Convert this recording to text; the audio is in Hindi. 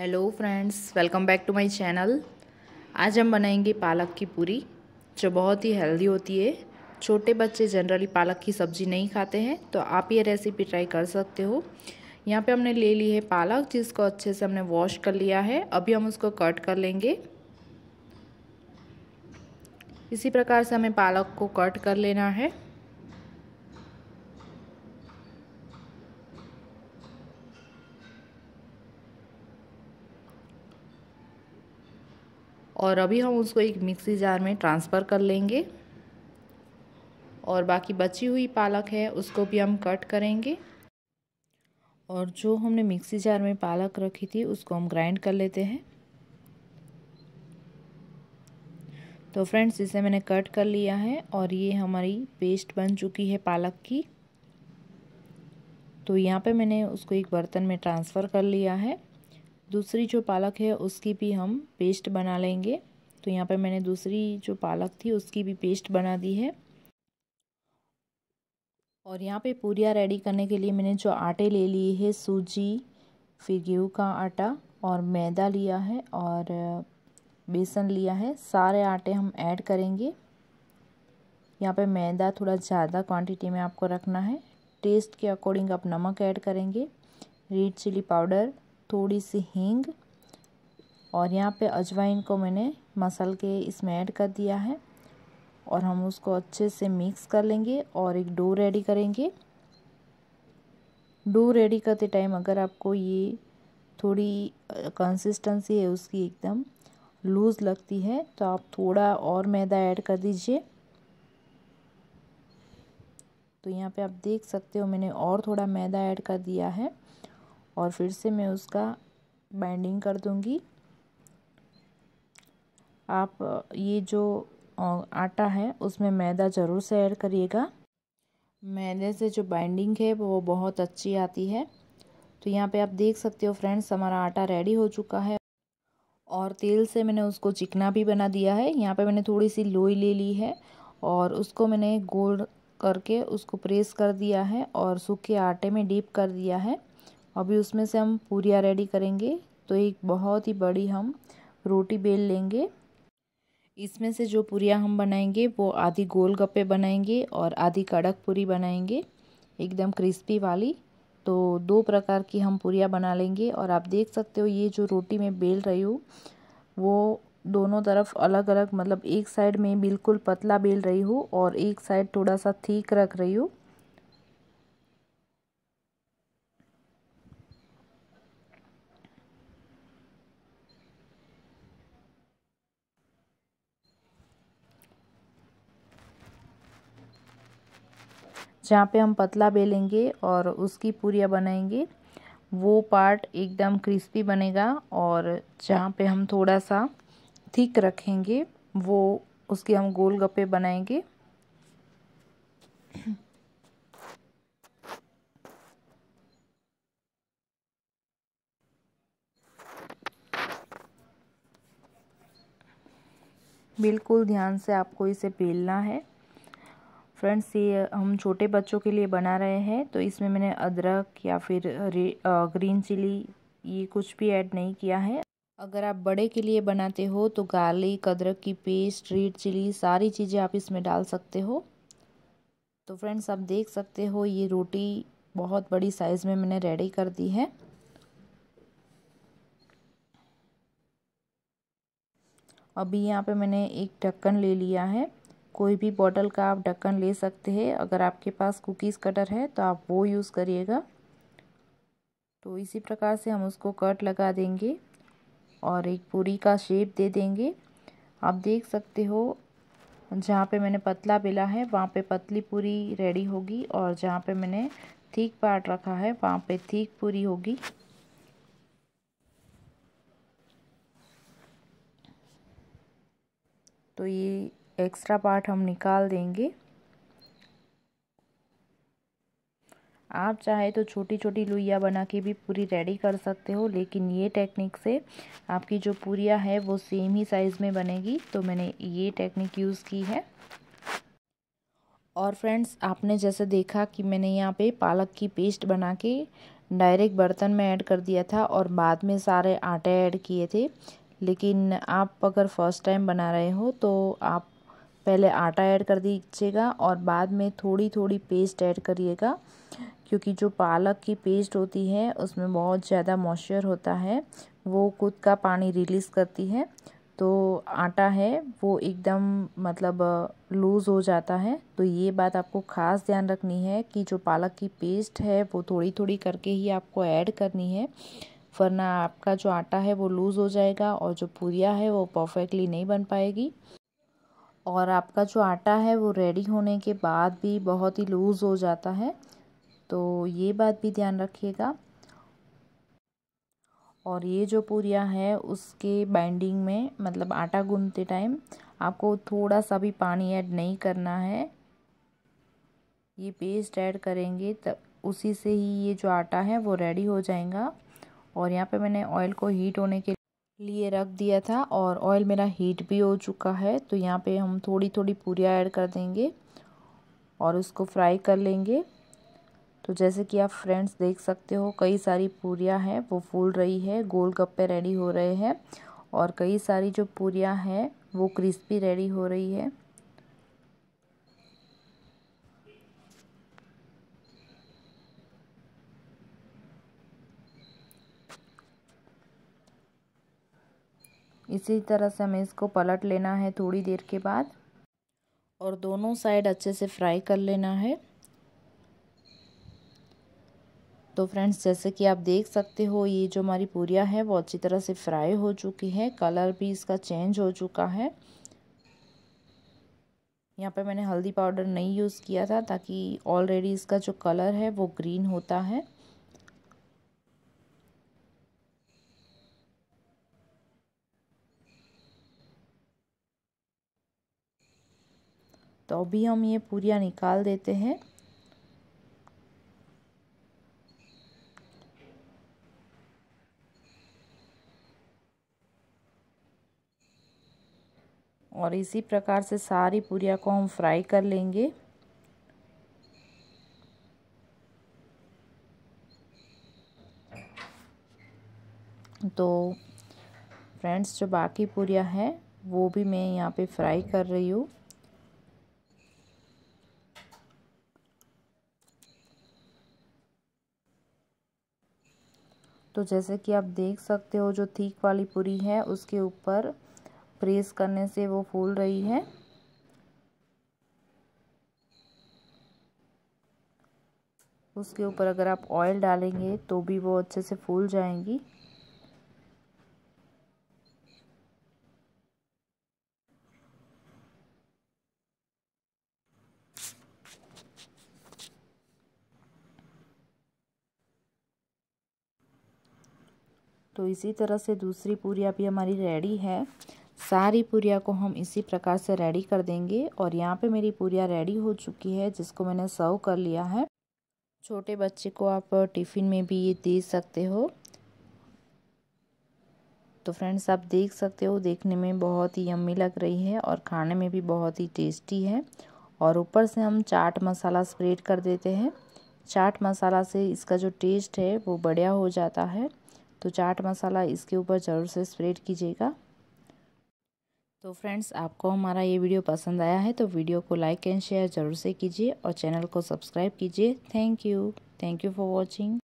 hello friends welcome back to my channel आज हम बनाएंगे पालक की पूरी जो बहुत ही हेल्दी होती है छोटे बच्चे जनरली पालक की सब्ज़ी नहीं खाते हैं तो आप ये रेसिपी ट्राई कर सकते हो यहाँ पे हमने ले ली है पालक जिसको अच्छे से हमने वॉश कर लिया है अभी हम उसको कट कर लेंगे इसी प्रकार से हमें पालक को कट कर लेना है और अभी हम उसको एक मिक्सी जार में ट्रांसफ़र कर लेंगे और बाकी बची हुई पालक है उसको भी हम कट करेंगे और जो हमने मिक्सी जार में पालक रखी थी उसको हम ग्राइंड कर लेते हैं तो फ्रेंड्स इसे मैंने कट कर लिया है और ये हमारी पेस्ट बन चुकी है पालक की तो यहाँ पे मैंने उसको एक बर्तन में ट्रांसफ़र कर लिया है दूसरी जो पालक है उसकी भी हम पेस्ट बना लेंगे तो यहाँ पर मैंने दूसरी जो पालक थी उसकी भी पेस्ट बना दी है और यहाँ पे पूरिया रेडी करने के लिए मैंने जो आटे ले लिए है सूजी फिर गेहूँ का आटा और मैदा लिया है और बेसन लिया है सारे आटे हम ऐड करेंगे यहाँ पे मैदा थोड़ा ज़्यादा क्वांटिटी में आपको रखना है टेस्ट के अकॉर्डिंग आप नमक ऐड करेंगे रेड चिली पाउडर थोड़ी सी हींग और यहाँ पे अजवाइन को मैंने मसल के इसमें ऐड कर दिया है और हम उसको अच्छे से मिक्स कर लेंगे और एक डो रेडी करेंगे डो रेडी करते टाइम अगर आपको ये थोड़ी कंसिस्टेंसी है उसकी एकदम लूज़ लगती है तो आप थोड़ा और मैदा ऐड कर दीजिए तो यहाँ पे आप देख सकते हो मैंने और थोड़ा मैदा ऐड कर दिया है और फिर से मैं उसका बाइंडिंग कर दूँगी आप ये जो आटा है उसमें मैदा ज़रूर से ऐड करिएगा मैदे से जो बाइंडिंग है वो बहुत अच्छी आती है तो यहाँ पे आप देख सकते हो फ्रेंड्स हमारा आटा रेडी हो चुका है और तेल से मैंने उसको चिकना भी बना दिया है यहाँ पे मैंने थोड़ी सी लोई ले ली है और उसको मैंने गोल करके उसको प्रेस कर दिया है और सूखे आटे में डीप कर दिया है अभी उसमें से हम पूरियाँ रेडी करेंगे तो एक बहुत ही बड़ी हम रोटी बेल लेंगे इसमें से जो पूरियाँ हम बनाएंगे वो आधी गोल गप्पे बनाएंगे और आधी कड़क पूरी बनाएंगे एकदम क्रिस्पी वाली तो दो प्रकार की हम पूरियाँ बना लेंगे और आप देख सकते हो ये जो रोटी मैं बेल रही हूँ वो दोनों तरफ अलग अलग मतलब एक साइड में बिल्कुल पतला बेल रही हूँ और एक साइड थोड़ा सा थीक रख रही हूँ जहाँ पे हम पतला बेलेंगे और उसकी पूरियाँ बनाएंगे वो पार्ट एकदम क्रिस्पी बनेगा और जहाँ पे हम थोड़ा सा थिक रखेंगे वो उसके हम गोल गप्पे बनाएंगे बिल्कुल ध्यान से आपको इसे बेलना है फ्रेंड्स ये हम छोटे बच्चों के लिए बना रहे हैं तो इसमें मैंने अदरक या फिर ग्रीन चिली ये कुछ भी ऐड नहीं किया है अगर आप बड़े के लिए बनाते हो तो गार्लिक अदरक की पेस्ट रेड चिली सारी चीज़ें आप इसमें डाल सकते हो तो फ्रेंड्स आप देख सकते हो ये रोटी बहुत बड़ी साइज़ में मैंने रेडी कर दी है अभी यहाँ पे मैंने एक ढक्कन ले लिया है कोई भी बॉटल का आप ढक्कन ले सकते हैं अगर आपके पास कुकीज़ कटर है तो आप वो यूज़ करिएगा तो इसी प्रकार से हम उसको कट लगा देंगे और एक पूरी का शेप दे देंगे आप देख सकते हो जहाँ पे मैंने पतला बेला है वहाँ पे पतली पूरी रेडी होगी और जहाँ पे मैंने थीक पार्ट रखा है वहाँ पे थीक पूरी होगी तो ये एक्स्ट्रा पार्ट हम निकाल देंगे आप चाहे तो छोटी छोटी लुइया बना के भी पूरी रेडी कर सकते हो लेकिन ये टेक्निक से आपकी जो पूरिया है वो सेम ही साइज़ में बनेगी तो मैंने ये टेक्निक यूज़ की है और फ्रेंड्स आपने जैसे देखा कि मैंने यहाँ पे पालक की पेस्ट बना के डायरेक्ट बर्तन में ऐड कर दिया था और बाद में सारे आटे ऐड किए थे लेकिन आप अगर फर्स्ट टाइम बना रहे हो तो आप पहले आटा ऐड कर दीजिएगा और बाद में थोड़ी थोड़ी पेस्ट ऐड करिएगा क्योंकि जो पालक की पेस्ट होती है उसमें बहुत ज़्यादा मॉइस्चर होता है वो खुद का पानी रिलीज़ करती है तो आटा है वो एकदम मतलब लूज़ हो जाता है तो ये बात आपको ख़ास ध्यान रखनी है कि जो पालक की पेस्ट है वो थोड़ी थोड़ी करके ही आपको ऐड करनी है वरना आपका जो आटा है वो लूज़ हो जाएगा और जो पूरिया है वो परफेक्टली नहीं बन पाएगी और आपका जो आटा है वो रेडी होने के बाद भी बहुत ही लूज़ हो जाता है तो ये बात भी ध्यान रखिएगा और ये जो पूरिया है उसके बाइंडिंग में मतलब आटा गूंधते टाइम आपको थोड़ा सा भी पानी ऐड नहीं करना है ये पेस्ट ऐड करेंगे तब उसी से ही ये जो आटा है वो रेडी हो जाएगा और यहाँ पे मैंने ऑयल को हीट होने के लिए रख दिया था और ऑयल मेरा हीट भी हो चुका है तो यहाँ पे हम थोड़ी थोड़ी पूरियाँ ऐड कर देंगे और उसको फ्राई कर लेंगे तो जैसे कि आप फ्रेंड्स देख सकते हो कई सारी पूरियाँ हैं वो फूल रही है गोल गप्पे रेडी हो रहे हैं और कई सारी जो पूरियाँ हैं वो क्रिस्पी रेडी हो रही है इसी तरह से हमें इसको पलट लेना है थोड़ी देर के बाद और दोनों साइड अच्छे से फ्राई कर लेना है तो फ्रेंड्स जैसे कि आप देख सकते हो ये जो हमारी पूरिया है वो अच्छी तरह से फ्राई हो चुकी है कलर भी इसका चेंज हो चुका है यहाँ पे मैंने हल्दी पाउडर नहीं यूज़ किया था ताकि ऑलरेडी इसका जो कलर है वो ग्रीन होता है तो अभी हम ये पूरियाँ निकाल देते हैं और इसी प्रकार से सारी पूरिया को हम फ्राई कर लेंगे तो फ्रेंड्स जो बाकी पूरिया है वो भी मैं यहाँ पे फ्राई कर रही हूँ तो जैसे कि आप देख सकते हो जो थीक वाली पूरी है उसके ऊपर प्रेस करने से वो फूल रही है उसके ऊपर अगर आप ऑयल डालेंगे तो भी वो अच्छे से फूल जाएंगी तो इसी तरह से दूसरी पूरिया भी हमारी रेडी है सारी पूरिया को हम इसी प्रकार से रेडी कर देंगे और यहाँ पे मेरी पूरिया रेडी हो चुकी है जिसको मैंने सर्व कर लिया है छोटे बच्चे को आप टिफ़िन में भी ये दे सकते हो तो फ्रेंड्स आप देख सकते हो देखने में बहुत ही यम्मी लग रही है और खाने में भी बहुत ही टेस्टी है और ऊपर से हम चाट मसाला स्प्रेड कर देते हैं चाट मसाला से इसका जो टेस्ट है वो बढ़िया हो जाता है तो चाट मसाला इसके ऊपर ज़रूर से स्प्रेड कीजिएगा तो फ्रेंड्स आपको हमारा ये वीडियो पसंद आया है तो वीडियो को लाइक एंड शेयर ज़रूर से कीजिए और चैनल को सब्सक्राइब कीजिए thank you thank you for watching